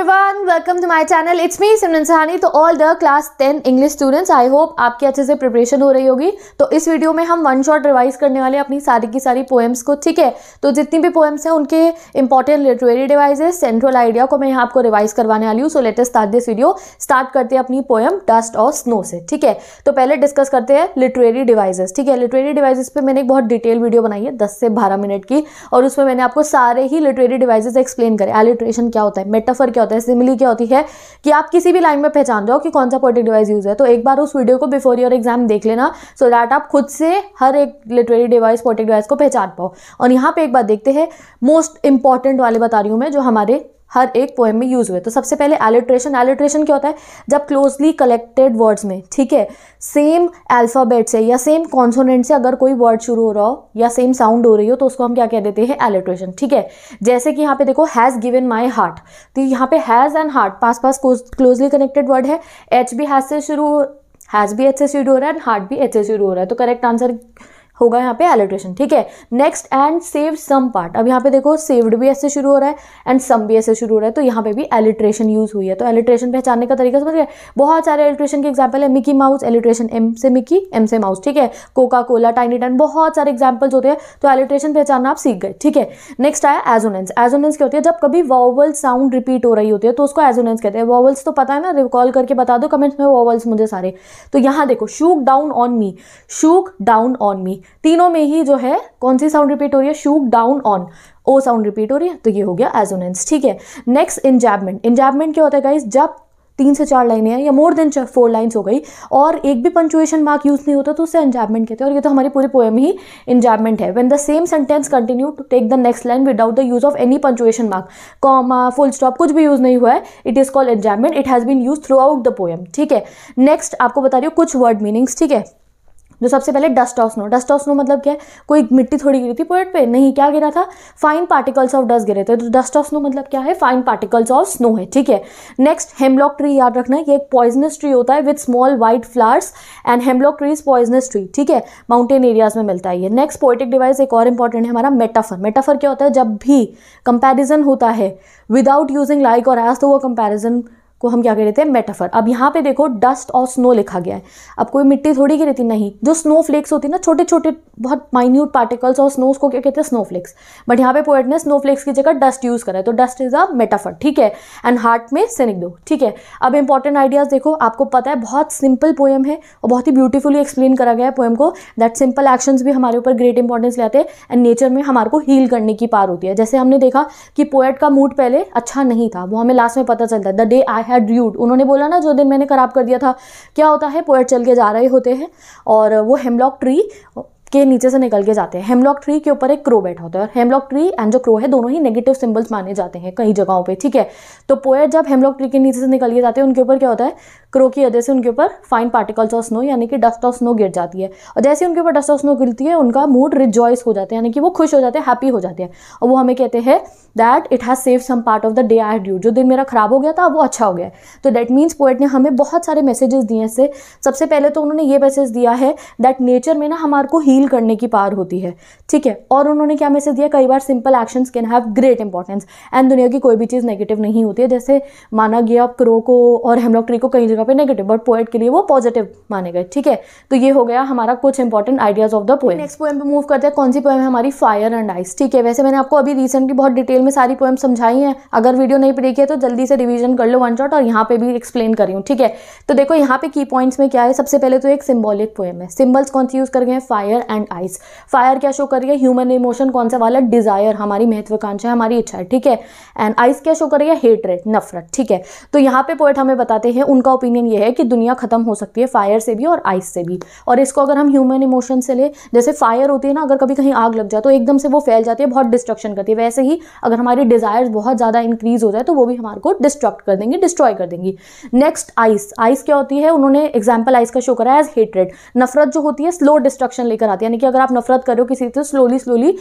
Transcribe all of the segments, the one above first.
everyone welcome to my channel it's me Simran Sahani तो all the class ten English students I hope आपकी अच्छे से preparation हो रही होगी तो इस वीडियो में हम वन शॉट रिवाइज करने वाले अपनी सारी की सारी पोएम्स को ठीक है तो जितनी भी पोएम्स हैं उनके important literary devices central idea को मैं यहाँ आपको रिवाइज करवाने वाली हूँ so let's start this video start करते हैं अपनी पोएम डस्ट और स्नो से ठीक है तो पहले डिस्कस करते हैं लिटरेरी डिवाइजेस ठीक है लिटरेरी डिवाइजेस पर मैंने एक बहुत डिटेल वीडियो बनाई है दस से बारह मिनट की और उसमें मैंने आपको सारे ही लिटरेरी डिवाइजेस एक्सप्लेन करें एलिट्रेशन क्या होता है मेटाफर क्या होता है होता है सिमिली क्या होती है कि आप किसी भी लाइन में पहचान जाओ कि कौन सा पोइटिक डिवाइस यूज़ है तो एक बार उस वीडियो को बिफोर योर एग्जाम देख लेना सो दैट आप खुद से हर एक लिटरेरी डिवाइस पोइटिक डिवाइस को पहचान पाओ और यहाँ पे एक बार देखते हैं मोस्ट इंपॉर्टेंट वाले बता रही हूँ मैं जो हमारे हर एक पोएम में यूज़ हुए तो सबसे पहले एलिट्रेशन एलिट्रेशन क्या होता है जब क्लोजली कलेक्टेड वर्ड्स में ठीक है सेम अल्फ़ाबेट से या सेम कॉन्सोनेंट से अगर कोई वर्ड शुरू हो रहा हो या सेम साउंड हो रही हो तो उसको हम क्या कह देते हैं एलिट्रेशन ठीक है जैसे कि यहाँ पे देखो हैज़ गिवन माई हार्ट तो यहाँ पे हैज़ एंड हार्ट पास पास क्लोजली कनेक्टेड वर्ड है एच भी हैज़ से शुरू हैज़ भी एच से शुरू हो रहा है एंड हार्ट भी एच से शुरू हो रहा है तो करेक्ट आंसर होगा यहाँ पे एलोट्रेशन ठीक है next and save some part अब यहाँ पे देखो सेव्ड भी ऐसे शुरू हो रहा है एंड सम भी ऐसे शुरू हो रहा है तो यहाँ पे भी एलिट्रेशन यूज हुई है तो एलिट्रेशन पहचानने का तरीका समझ गए बहुत सारे एलिट्रेशन के एग्जाम्पल है मिकी माउस एलिट्रेशन एम से मिकी एम से माउस ठीक है कोका कोला टाइनी टन बहुत सारे एग्जाम्पल्स होते हैं तो एलिट्रेशन पहचानना आप सीख गए ठीक है नेक्स्ट आया एजोनेंस एजोनेंस क्या होती है जब कभी वॉवल साउंड रिपीट हो रही होती है तो उसको एजोनेंस कहते हैं वॉवल्स तो पता है ना रिकॉल करके बता दो कमेंट्स में वॉवल्स मुझे सारे तो यहाँ देखो shook down on me shook down on me तीनों में ही जो है कौन सी साउंड रिपीट हो रही है shoot down on O sound repeat हो रही है तो ये हो गया एजोनेंस ठीक है नेक्स्ट इंजैबमेंट इंजैबमेंट क्या होता है गाइज जब तीन से चार लाइनें हैं या मोर देन फोर लाइन्स हो गई और एक भी पंचुएशन मार्क यूज़ नहीं होता तो उसे एंजैबमेंट कहते हैं और ये तो हमारी पूरी पोएम ही इंजैबमेंट है when the same sentence continue to take the next line without the use of any punctuation mark comma full stop कुछ भी यूज़ नहीं हुआ है it is called enjambment it has been use throughout the poem ठीक है next आपको बता रही हूँ कुछ वर्ड मीनिंग्स ठीक है जो सबसे पहले dust of snow dust of snow मतलब क्या है कोई मिट्टी थोड़ी गिरी थी पोइट पे नहीं क्या गिरा था फाइन पार्टिकल्स ऑफ डस्ट गिरे थे तो डस्ट ऑफ स्नो मतलब क्या है फाइन पार्टिकल्स ऑफ स्नो है ठीक है नेक्स्ट हेमलॉक ट्री याद रखना है ये एक पॉइजनस ट्री होता है with small white flowers and hemlock tree is poisonous tree ठीक है माउंटेन एरियाज में मिलता है ये नेक्स्ट पोइटिक डिवाइस एक और इंपॉर्टेंट है हमारा मेटाफर मेटाफर क्या होता है जब भी कंपेरिजन होता है विदाउट यूजिंग लाइक और एज तो वो कंपेरिजन को हम क्या कह रहे थे मेटाफर अब यहाँ पे देखो डस्ट और स्नो लिखा गया है अब कोई मिट्टी थोड़ी गिरी थी नहीं जो स्नो फ्लेक्स होती है ना छोटे छोटे बहुत माइन्यूट पार्टिकल्स और स्नो को क्या कहते हैं स्नो फ्लेक्स बट यहाँ पे पोएट ने स्नो फ्लेक्स की जगह डस्ट यूज़ करा है तो डस्ट इज़ अ मेटाफर ठीक है एंड हार्ट में सेनिक दो ठीक है अब इंपॉर्टेंट आइडियाज़ देखो आपको पता है बहुत सिंपल पोएम है और बहुत ही ब्यूटीफुली एक्सप्लेन करा गया है पोएम को दैट सिंपल एक्शंस भी हमारे ऊपर ग्रेट इंपॉर्टेंस ले आते हैं एंड नेचर में हमारे को हील करने की पार होती है जैसे हमने देखा कि पोएट का मूड पहले अच्छा नहीं था वो हमें लास्ट में पता चलता है the day I had rued उन्होंने बोला ना जो दिन मैंने ख़राब कर दिया था क्या होता है पोएट चल के जा रहे होते हैं और वो हेमलॉक ट्री के नीचे से निकल के जाते हैं हेमलॉक ट्री के ऊपर एक क्रो बैठा होता है और हेमलॉक ट्री एंड जो क्रो है दोनों ही नेगेटिव सिंबल्स माने जाते हैं कई जगहों पे ठीक है तो पोएट जब हेमलॉक ट्री के नीचे से निकल के जाते हैं उनके ऊपर क्या होता है क्रो की वजह से उनके ऊपर फाइन पार्टिकल्स ऑफ स्नो यानी कि डस्ट ऑफ स्नो गिर जाती है और जैसे उनके ऊपर डस्ट ऑफ स्नो गिरती है उनका मूड रिजॉइस हो जाता है यानी कि वो खुश हो जाते हैं हैप्पी हो जाते हैं और वो हमें कहते हैं that it has save some part of the day I rued जो दिन मेरा खराब हो गया था वो अच्छा हो गया तो दैट मीन्स पोएट ने हमें बहुत सारे मैसेजेस दिए हैं इससे सबसे पहले तो उन्होंने ये मैसेज दिया है दैट नेचर में ना हमारे को ही डील करने की पावर होती है ठीक है और उन्होंने क्या मैसेज दिया कई बार simple action can have great importance and दुनिया की कोई भी चीज़ नेगेटिव नहीं होती है जैसे माना गया क्रो को और हेमलॉक ट्री को कई जगह पर नेगेटिव बट पोएट के लिए वो पॉजिटिव माने गए ठीक है तो ये हो गया हमारा कुछ important ideas of the poem next poem पे मूव करते हैं कौन सी पोएम है हमारी फायर एंड आइस ठीक है वैसे मैंने आपको अभी रिसेंटली बहुत डिटेल में सारी पोएम समझाई है अगर वीडियो नहीं प्ले है तो जल्दी से रिविजन कर लो वन शॉट और यहाँ पे भी एक्सप्लेन करी हूँ ठीक है तो देखो यहाँ पे की पॉइंट्स में क्या है सबसे पहले तो एक सिम्बॉलिक पोएम है सिम्बल्स कौन सी यूज़ कर गए हैं फायर एंड आइज फायर क्या शो करिए ह्यूमन इमोशन कौन सा वाला डिज़ायर हमारी महत्वाकांक्षा हमारी इच्छा है ठीक है एंड आइज क्या शो करिए हेटरेट नफरत ठीक है तो यहाँ पे पोइट हमें बताते हैं उनका ओपिनियन ये है कि दुनिया ख़त्म हो सकती है फायर से भी और आइस से भी और इसको अगर हम ह्यूमन इमोशन से ले जैसे फायर होती है ना अगर कभी कहीं आग लग जाए तो एकदम से वो फैल जाती है बहुत डिस्ट्रक्शन करती है वैसे ही अगर हमारी डिजायर बहुत ज़्यादा इंक्रीज़ हो जाए तो वो भी हमारे को डिस्ट्रक्ट कर देंगी डिस्ट्रॉय कर देंगी नेक्स्ट आइस आइस क्या होती है उन्होंने एग्जाम्पल आइस का शो करा है एज हेटरेड नफरत जो होती है स्लो डिस्ट्रक्शन लेकर आती साथ यानी कि अगर आप नफरत करो किसी से स्लोली स्लोली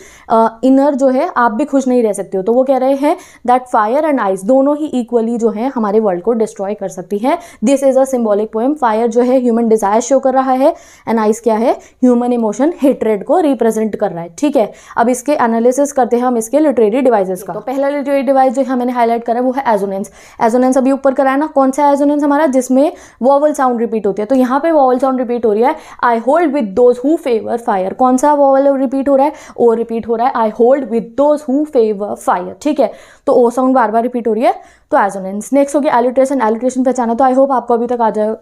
इनर जो है आप भी खुश नहीं रह सकते हो तो वो कह रहे हैं दैट फायर एंड आइस दोनों ही इक्वली जो है हमारे वर्ल्ड को डिस्ट्रॉय कर सकती है this is a symbolic poem fire जो है ह्यूमन डिजायर शो कर रहा है एंड आइस क्या है ह्यूमन इमोशन हेटरेड को रिप्रेजेंट कर रहा है ठीक है अब इसके एनालिसिस करते हैं हम इसके लिटरेरी डिवाइसेस का तो पहला लिटरेरी डिवाइस जो है मैंने हाईलाइट करा है वो है एजोनेंस एजोनेंस अभी ऊपर कराया ना कौन सा एजोनेंस हमारा जिसमें वॉवल साउंड रिपीट होती है तो यहाँ पे वॉवल साउंड रिपीट हो रही है I hold with those who favour fire कौन सा वॉवल रिपीट हो रहा है ओ रिपीट हो रहा है I hold with those who favour fire ठीक है तो ओ साउंड बार बार रिपीट हो रही है तो एजोनेंस नेक्स्ट हो गया एलिट्रेशन एलिट्रेशन पहचाना तो आई होप आपको अभी तक आ जाए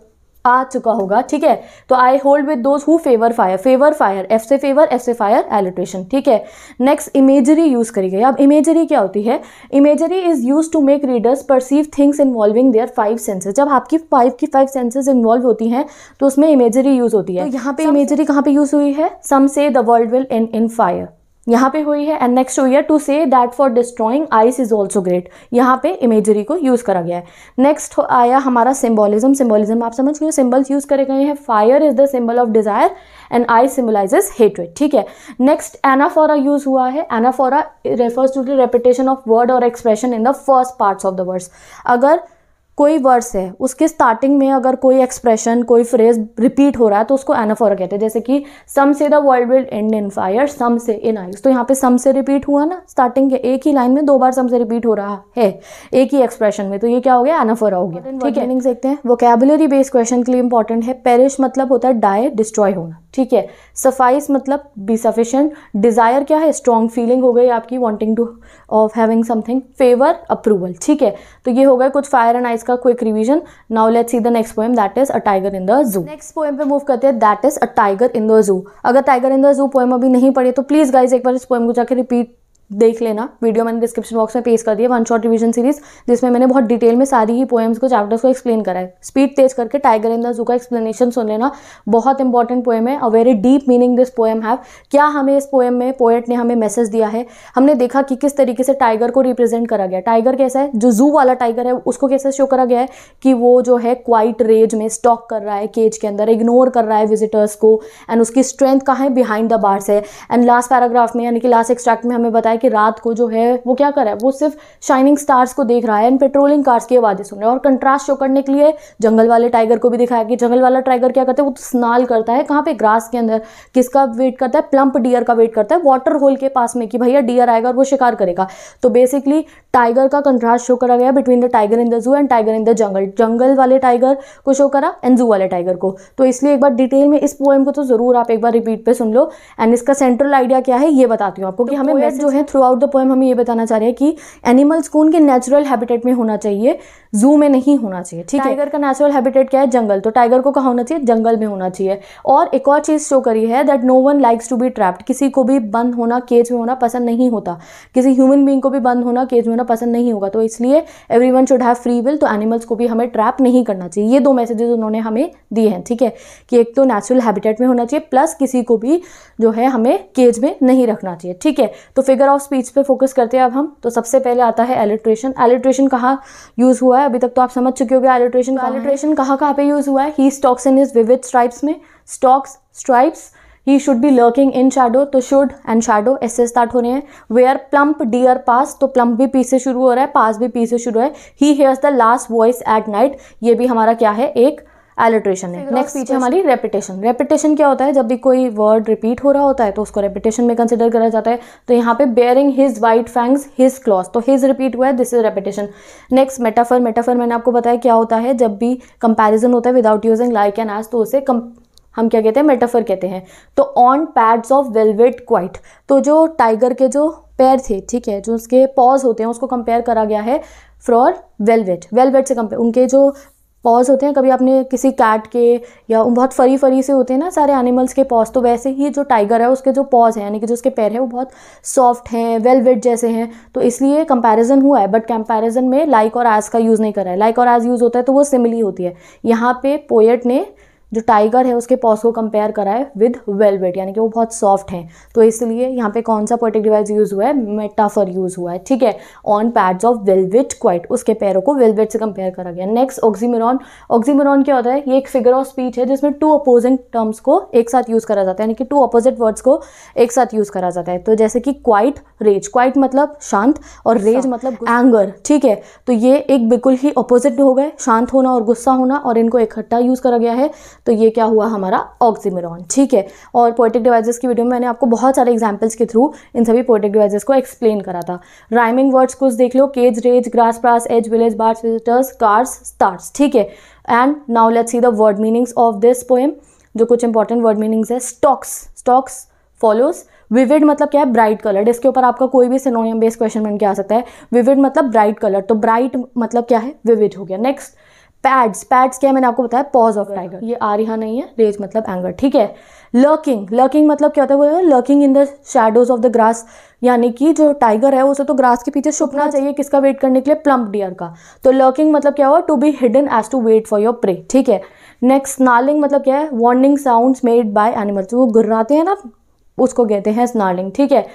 आ चुका होगा ठीक है तो I hold with those who favour fire favour fire F से फेवर एफ से फायर एलोट्रेशन ठीक है नेक्स्ट इमेजरी यूज़ करी गई अब इमेजरी क्या होती है imagery is use to make readers perceive things involving their five senses जब आपकी फाइव की फाइव सेंसेज इन्वॉल्व होती हैं तो उसमें इमेजरी यूज़ होती है तो यहाँ पे इमेजरी कहाँ पे यूज़ हुई है some say the world will end in fire यहाँ पे हुई है एंड नेक्स्ट हुई है to say that for destroying ice is also great यहाँ पे इमेजरी को यूज़ करा गया है नेक्स्ट आया हमारा सिम्बॉलिज्म सिम्बोलिज्म आप समझ गए सिम्बल्स यूज़ करे गए हैं fire is the symbol of desire and ice symbolises हेटवेट ठीक है नेक्स्ट एनाफोरा यूज हुआ है anaphora refers to the repetition of word और expression in the first parts of the words अगर कोई वर्ड्स है उसके स्टार्टिंग में अगर कोई एक्सप्रेशन कोई फ्रेज रिपीट हो रहा है तो उसको एनाफोरा कहते हैं जैसे कि some say the world will end in fire some say in ice तो यहाँ पे सम से रिपीट हुआ ना स्टार्टिंग के एक ही लाइन में दो बार सम से रिपीट हो रहा है एक ही एक्सप्रेशन में तो ये क्या हो गया एनाफोरा हो गया ठीक है देखते हैं वोकेबुलरी बेस्ड क्वेश्चन के लिए इंपॉर्टेंट है पेरिश मतलब होता है डाय डिस्ट्रॉय होना ठीक है सफाइस मतलब बी सफिशेंट डिज़ायर क्या है स्ट्रॉन्ग फीलिंग हो गई आपकी wanting to of having something favour approval ठीक है तो ये हो गया कुछ फायर एंड आइस इसका quick revision now let see the next poem that is a tiger in the zoo next poem पे मूव करते हैं that is a tiger in the zoo अगर tiger in the zoo poem अभी नहीं पढ़ी तो please guys एक बार इस पोएम को जाकर रिपीट देख लेना वीडियो मैंने डिस्क्रिप्शन बॉक्स में पेश कर दिया वन शॉट रिवीजन सीरीज जिसमें मैंने बहुत डिटेल में सारी ही पोएम्स को चैप्टर्स को एक्सप्लेन करा है स्पीड तेज करके टाइगर इन द जू का एक्सप्लेनेशन सुन लेना बहुत इंपॉर्टेंट पोएम है a very deep meaning this poem have क्या हमें इस पोएम में पोएट ने हमें मैसेज दिया है हमने देखा कि किस तरीके से टाइगर को रिप्रेजेंट करा गया टाइगर कैसा है जो जू वाला टाइगर है उसको कैसे शो करा गया है कि वो जो है क्वाइट रेज में स्टॉक कर रहा है केज के अंदर इग्नोर कर रहा है विजिटर्स को एंड उसकी स्ट्रेंथ कहाँ है बिहाइंड द बार्स है एंड लास्ट पैराग्राफ में यानी कि लास्ट एक्सट्रैक्ट में हमें बताया है कि रात को जो है वो क्या कर रहा है वो सिर्फ शाइनिंग स्टार्स को देख रहा है एंड पेट्रोलिंग कार्स की आवाज़ें सुन रहा है और कंट्रास्ट शो करने के लिए जंगल वाले टाइगर को भी दिखाया कि जंगल वाला टाइगर क्या करता है वो तो स्नाल करता है कहाँ पे ग्रास के अंदर किसका वेट करता है प्लम्प डियर का वेट करता है वाटर होल के पास में कि भैया डियर आएगा और वो शिकार करेगा तो बेसिकली टाइगर का कंट्रास्ट शो करा गया between the tiger in the zoo and tiger in the jungle जंगल वाले टाइगर को शो करा एंड जू वाले टाइगर को तो इसलिए एक बार डिटेल में इस पोएम को तो ज़रूर आप एक बार रिपीट पे सुन लो एंड इसका सेंट्रल आइडिया क्या है ये बताती हूँ आपको कि तो हमें मैसेज जो है थ्रू आउट द पोएम हम ये बताना चाह रहे हैं कि एनिमल्स को उनके नेचुरल हैबिटेट में होना चाहिए जू में नहीं होना चाहिए ठीक है टाइगर का नेचुरल हैबिटेट क्या है जंगल तो टाइगर को कहा होना चाहिए जंगल में होना चाहिए और एक और चीज़ शो करी है that no one likes to be trapped किसी को भी बंद होना केज में होना पसंद नहीं होता किसी ह्यूमन बींग को भी बंद होना केज में होना पसंद नहीं होगा तो इसलिए every one should have free will तो एनिमल्स को भी हमें ट्रैप नहीं करना चाहिए ये दो मैसेजेस उन्होंने हमें दिए हैं ठीक है कि एक तो नेचुरल हैबिटेट में होना चाहिए प्लस किसी को भी जो है हमें केज में नहीं रखना चाहिए ठीक है तो फिगर ऑफ ऑफ स्पीच पे फोकस करते हैं अब हम तो सबसे पहले आता है एलिट्रेशन एलिट्रेशन कहाँ यूज़ हुआ है अभी तक तो आप समझ चुके होगे एलिट्रेशन का एलिट्रेशन कहाँ कहाँ पे यूज़ हुआ है he stalks in is vivid stripes में stalks stripes he should be lurking in shadow तो शुड एंड शेडो ऐसे स्टार्ट हो रहे हैं वेयर प्लम्प डियर पास तो प्लम्प भी पी से शुरू हो रहा है पास भी पी से शुरू है he hears the last voice at night ये भी हमारा क्या है एक एलिट्रेशन है नेक्स्ट पीछे हमारी रेपिटेशन रेपिटेशन क्या होता है जब भी कोई वर्ड रिपीट हो रहा होता है तो उसको रेपिटेशन में कंसिडर करा जाता है तो यहाँ पे baring his white fangs his claws तो हिज रिपीट हुआ है this is repetition next metaphor metaphor मैंने आपको बताया क्या होता है जब भी कंपेरिजन होता है without using like and as तो उसे कम हम क्या कहते हैं मेटाफर कहते हैं तो on pads of velvet quiet तो जो टाइगर के जो पैर थे ठीक है जो उसके पॉज होते हैं उसको कंपेयर करा गया है फ्रॉर वेलवेट वेलवेट से कंपेयर उनके जो पॉज होते हैं कभी आपने किसी कैट के या बहुत फरी फरी से होते हैं ना सारे एनिमल्स के पॉज तो वैसे ही जो टाइगर है उसके जो पॉज हैं यानी कि जो उसके पैर हैं वो बहुत सॉफ्ट हैं वेलवेट जैसे हैं तो इसलिए कंपैरिजन हुआ है बट कंपैरिजन में लाइक और एज का यूज़ नहीं करा है लाइक और एज यूज़ होता है तो वो सिमिली होती है यहाँ पे पोएट ने जो टाइगर है उसके पॉस को कंपेयर करा है विद वेलवेट यानी कि वो बहुत सॉफ्ट है तो इसलिए यहाँ पे कौन सा प्रोटेक्ट डिवाइस यूज़ हुआ है मेटाफर यूज़ हुआ है ठीक है on pads of velvet quiet उसके पैरों को वेलवेट से कंपेयर करा गया नेक्स्ट ऑक्सीमिरॉन ऑक्सीमिरॉन क्या होता है ये एक फिगर ऑफ स्पीच है जिसमें टू अपोजिंग टर्म्स को एक साथ यूज़ करा जाता है यानी कि टू अपोजिट वर्ड्स को एक साथ यूज़ करा जाता है तो जैसे कि क्वाइट रेज क्वाइट मतलब शांत और रेज मतलब एंगर ठीक है तो ये एक बिल्कुल ही अपोजिट हो गए शांत होना और गुस्सा होना और इनको इकट्ठा यूज़ करा गया है तो ये क्या हुआ हमारा ऑक्सीमिरॉन ठीक है और पोएटिक डिवाइजेस की वीडियो में मैंने आपको बहुत सारे एग्जाम्पल्स के थ्रू इन सभी पोएटिक डिवाइजेस को एक्सप्लेन करा था राइमिंग वर्ड्स कुछ देख लो cage rage grass pass edge village bars visitors cars stars ठीक है and now let see the word meanings of this poem जो कुछ इंपॉर्टेंट वर्ड मीनिंग्स है स्टॉक्स स्टॉक्स फॉलोज विविड मतलब क्या है ब्राइट कलर इसके ऊपर आपका कोई भी सिनोनियम बेस्ड क्वेश्चन बन के आ सकता है विविड मतलब ब्राइट कलर तो ब्राइट मतलब क्या है विविड हो गया नेक्स्ट पैड्स पैड्स क्या है मैंने आपको बताया पॉज ऑफ टाइगर ये आ रहा नहीं है रेज मतलब एंगर ठीक है लर्किंग लर्किंग मतलब क्या होता है वो lurking in the shadows of the grass यानी कि जो टाइगर है उसे तो ग्रास के पीछे छुपना चाहिए किसका वेट करने के लिए प्लम्प डियर का तो लर्किंग मतलब क्या हुआ to be hidden as to wait for your prey ठीक है नेक्स्ट स्नालिंग मतलब क्या है warning sounds made by animals वो गुर्राते हैं ना उसको कहते हैं स्नार्लिंग ठीक है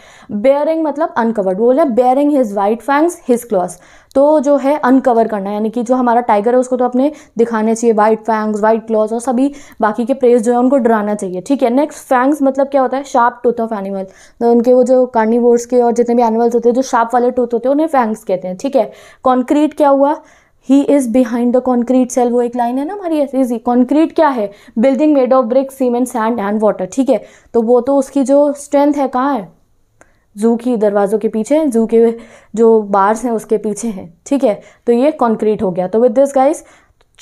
बेयरिंग मतलब अनकवर्ड वो बोले baring his white fangs his claws तो जो है अनकवर करना यानी कि जो हमारा टाइगर है उसको तो अपने दिखाने चाहिए वाइट फैंग्स वाइट क्लॉस और सभी बाकी के प्रेस जो है उनको डराना चाहिए ठीक है नेक्स्ट फैंग्स मतलब क्या होता है शार्प टूथ ऑफ एनिमल तो उनके वो जो कार्निवोर्स के और जितने भी एनिमल्स होते हैं जो शार्प वाले टूथ होते हैं उन्हें फैंग्स कहते हैं ठीक है कॉन्क्रीट क्या हुआ he is behind the concrete cell वो एक लाइन है ना हमारी ऐसी इजी कॉन्क्रीट क्या है building made of brick cement sand and water ठीक है तो वो तो उसकी जो स्ट्रेंथ है कहाँ है जू की दरवाज़ों के पीछे जू के जो बार्स हैं उसके पीछे हैं ठीक है तो ये कॉन्क्रीट हो गया तो with this guys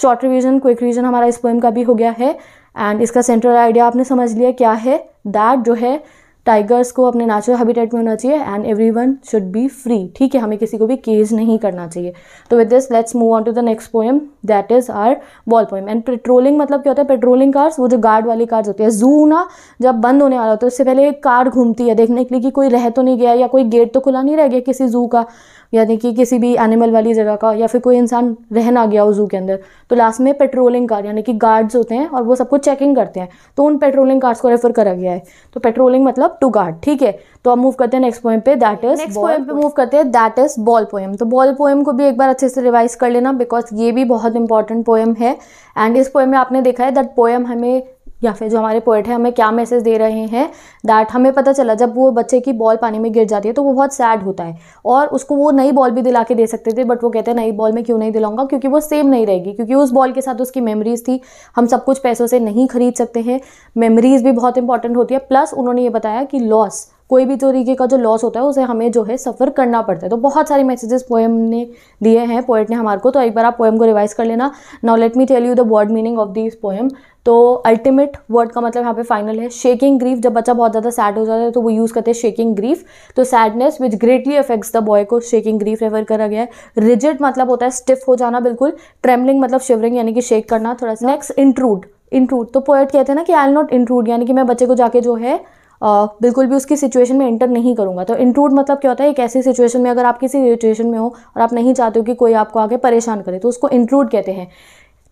short revision quick revision हमारा इस पोएम का भी हो गया है एंड इसका सेंट्रल आइडिया आपने समझ लिया क्या है दैट जो है टाइगर्स को अपने नेचुरल हैबिटेट में होना चाहिए and every one should be free ठीक है हमें किसी को भी केज नहीं करना चाहिए तो with this let's move on to the next poem that is our ball poem and patrolling मतलब क्या होता है पेट्रोलिंग कार्स वो जो गार्ड वाली कार्स होती है जू ना जब बंद होने वाला होता है उससे पहले एक कार घूमती है देखने के लिए कि कोई रह तो नहीं गया या कोई गेट तो खुला नहीं रह गया किसी जू का यानी कि किसी भी एनिमल वाली जगह का या फिर कोई इंसान रहना गया हो जू के अंदर तो लास्ट में पेट्रोलिंग कार यानी कि गार्ड्स होते हैं और वो सबको चेकिंग करते हैं तो उन पेट्रोलिंग कार्ड्स को रेफर करा गया है तो पेट्रोलिंग मतलब टू गार्ड ठीक है तो अब मूव करते हैं नेक्स्ट पॉइंट पे दैट इज नेक्स्ट पॉइंट पे मूव करते हैं दैट इज बॉल पोएम तो बॉल पोएम को भी एक बार अच्छे से रिवाइज कर लेना बिकॉज ये भी बहुत इंपॉर्टेंट पोएम है एंड इस पोएम में आपने देखा है दैट पोएम हमें या फिर जो हमारे पोइट हैं हमें क्या मैसेज दे रहे हैं दैट हमें पता चला जब वो बच्चे की बॉल पानी में गिर जाती है तो वो बहुत सैड होता है और उसको वो नई बॉल भी दिला के दे सकते थे बट वो कहते हैं नई बॉल में क्यों नहीं दिलाऊंगा क्योंकि वो सेम नहीं रहेगी क्योंकि उस बॉल के साथ उसकी मेमरीज थी हम सब कुछ पैसों से नहीं खरीद सकते हैं मेमरीज भी बहुत इंपॉर्टेंट होती है प्लस उन्होंने ये बताया कि लॉस कोई भी तरीके का जो लॉस होता है उसे हमें जो है सफ़र करना पड़ता है तो बहुत सारे मैसेजेस पोएम ने दिए हैं पोइट ने हमारे को तो एक बार आप पोएम को रिवाइज कर लेना now let me tell you the word meaning of this poem तो अल्टीमेट वर्ड का मतलब यहाँ पे फाइनल है शेकिंग ग्रीफ जब बच्चा बहुत ज़्यादा सैड हो जाता है तो वो यूज़ करते हैं शेकिंग ग्रीफ तो sadness which greatly affects the boy को शेकिंग ग्रीफ रेफर करा गया है रिजिड मतलब होता है स्टिफ हो जाना बिल्कुल ट्रेमलिंग मतलब शिवरिंग यानी कि शेक करना थोड़ा सा नेक्स्ट इंट्रूड इंट्रूड तो पोएट कहते हैं ना कि आई एल नॉट इंट्रूड यानी कि मैं बच्चे को जाके जो है बिल्कुल भी उसकी सिचुएशन में इंटर नहीं करूँगा तो इंट्रूड मतलब क्या होता है एक ऐसी सिचुएशन में अगर आप किसी सिचुएशन में हो और आप नहीं चाहते हो कि कोई आपको आगे परेशान करे तो उसको इंट्रूड कहते हैं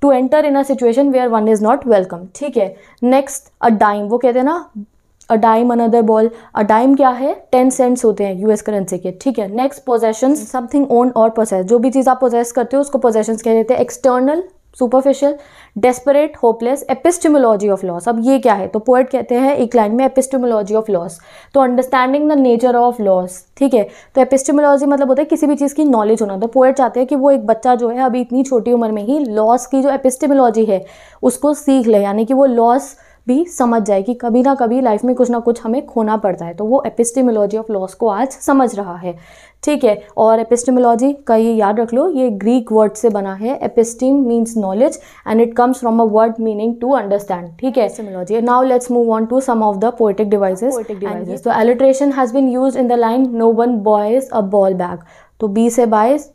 to enter in a situation where one is not welcome ठीक है नेक्स्ट अ डाइम वो कहते हैं ना a dime another ball a dime क्या है टेन सेंट्स होते हैं यूएस करेंसी के ठीक है नेक्स्ट पोजेशन समथिंग ओन और प्रोसेस जो भी चीज़ आप पोजेस करते हो उसको पोजेशन कह देते हैं external superficial desperate hopeless epistemology of loss अब ये क्या है तो पोएट कहते हैं एक लाइन में एपिस्टमोलॉजी ऑफ लॉस तो understanding the nature of loss ठीक है तो एपिस्टमोलॉजी मतलब होता है किसी भी चीज़ की नॉलेज होना तो पोएट चाहते हैं कि वो एक बच्चा जो है अभी इतनी छोटी उम्र में ही लॉस की जो एपिस्टमोलॉजी है उसको सीख ले यानी कि वो लॉस भी समझ जाए कि कभी ना कभी लाइफ में कुछ ना कुछ हमें खोना पड़ता है तो वो एपिस्टेमोलॉजी ऑफ लॉस को आज समझ रहा है ठीक है और एपिस्टेमोलॉजी का ये याद रख लो ये ग्रीक वर्ड से बना है episteme means knowledge and it comes from a word meaning to understand ठीक है epistemology now let's move on to some of the poetic devices poetic devices तो alliteration has been used in the line no one buys a ball back तो B से buys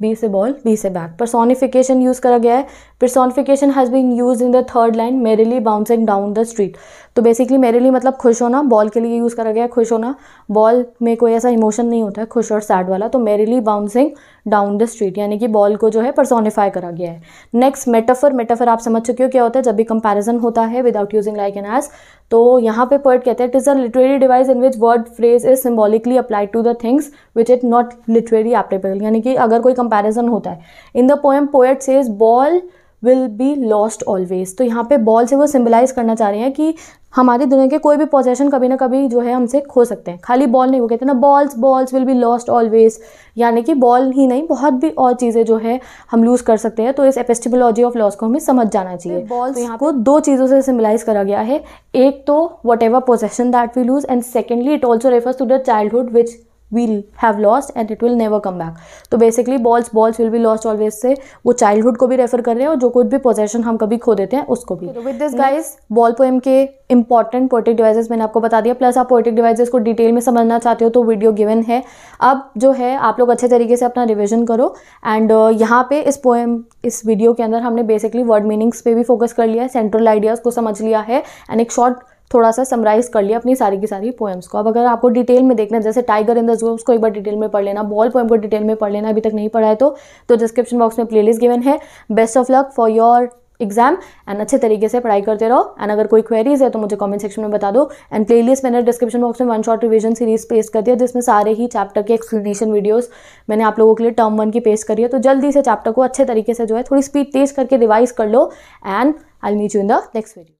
B से ball B से back personification use करा गया है personification has been used in the third line merrily bouncing down the street तो basically merrily मतलब खुश होना बॉल के लिए यूज़ करा गया है खुश होना बॉल में कोई ऐसा इमोशन नहीं होता है खुश और सैड वाला तो merrily bouncing down the street यानी कि बॉल को जो है परसोनिफाई करा गया है नेक्स्ट मेटाफर मेटाफर आप समझ चुके हो क्या होता है जब भी कंपैरिजन होता है without using like an as तो यहाँ पे पर्ट कहते हैं it is a literary device in which word phrase is symbolically applied to the things which it not literary applicable यानी कि अगर कोई कंपेरिजन होता है in the poem poet says ball will be lost always तो यहाँ पे ball से वो सिम्बलाइज करना चाह रहे हैं कि हमारी दुनिया के कोई भी पोजेशन कभी ना कभी जो है हमसे खो सकते हैं खाली बॉल नहीं वो कहते ना balls balls will be lost always यानी कि बॉल ही नहीं बहुत भी और चीज़ें जो है हम लूज़ कर सकते हैं तो इस एपेस्टिमोलॉजी ऑफ लॉस को हमें समझ जाना तो चाहिए बॉल्स तो यहाँ को दो चीज़ों से सिम्बलाइज करा गया है एक तो whatever possession that we lose and secondly it also refers to the childhood which we'll have lost and it will never come back तो basically balls balls will be lost always से वो childhood को भी refer कर रहे हैं और जो कुछ भी पोजेशन हम कभी खो देते हैं उसको भी with this guys ball poem के इंपॉर्टेंट पोइटिक डिवाइजेस मैंने आपको बता दिया प्लस आप पोर्टिक डिवाइजेस को डिटेल में समझना चाहते हो तो वीडियो गिवन है अब जो है आप लोग अच्छे तरीके से अपना रिविजन करो एंड uh, यहाँ पे इस पोएम इस वीडियो के अंदर हमने बेसिकली वर्ड मीनिंग्स पे भी फोकस कर लिया है सेंट्रल आइडियाज़ को समझ लिया है एंड एक शॉर्ट थोड़ा सा समराइज़ कर लिया अपनी सारी की सारी पोएम्स को अब अगर आपको डिटेल में देखना जैसे टाइगर इन द जू उसको एक बार डिटेल में पढ़ लेना बॉल पोएम को डिटेल में पढ़ लेना अभी तक नहीं पढ़ा है तो तो डिस्क्रिप्शन बॉक्स में प्लेलिस्ट गिवन है best of luck for your exam and अच्छे तरीके से पढ़ाई करते रहो एंड अगर कोई क्वेरीज है तो मुझे कमेंट सेक्शन में बता दो एंड प्लेलिस्ट मैंने डिस्क्रिप्शन बॉक्स में one shot revision series paste कर दिया जिसमें सारे ही चैप्टर के एक्सप्लेनेशन वीडियोस मैंने आप लोगों के लिए टर्म वन की पेस्ट करी है तो जल्दी से चैप्टर को अच्छे तरीके से जो है थोड़ी स्पीड तेज करके रिवाइज कर लो and I meet you in the next video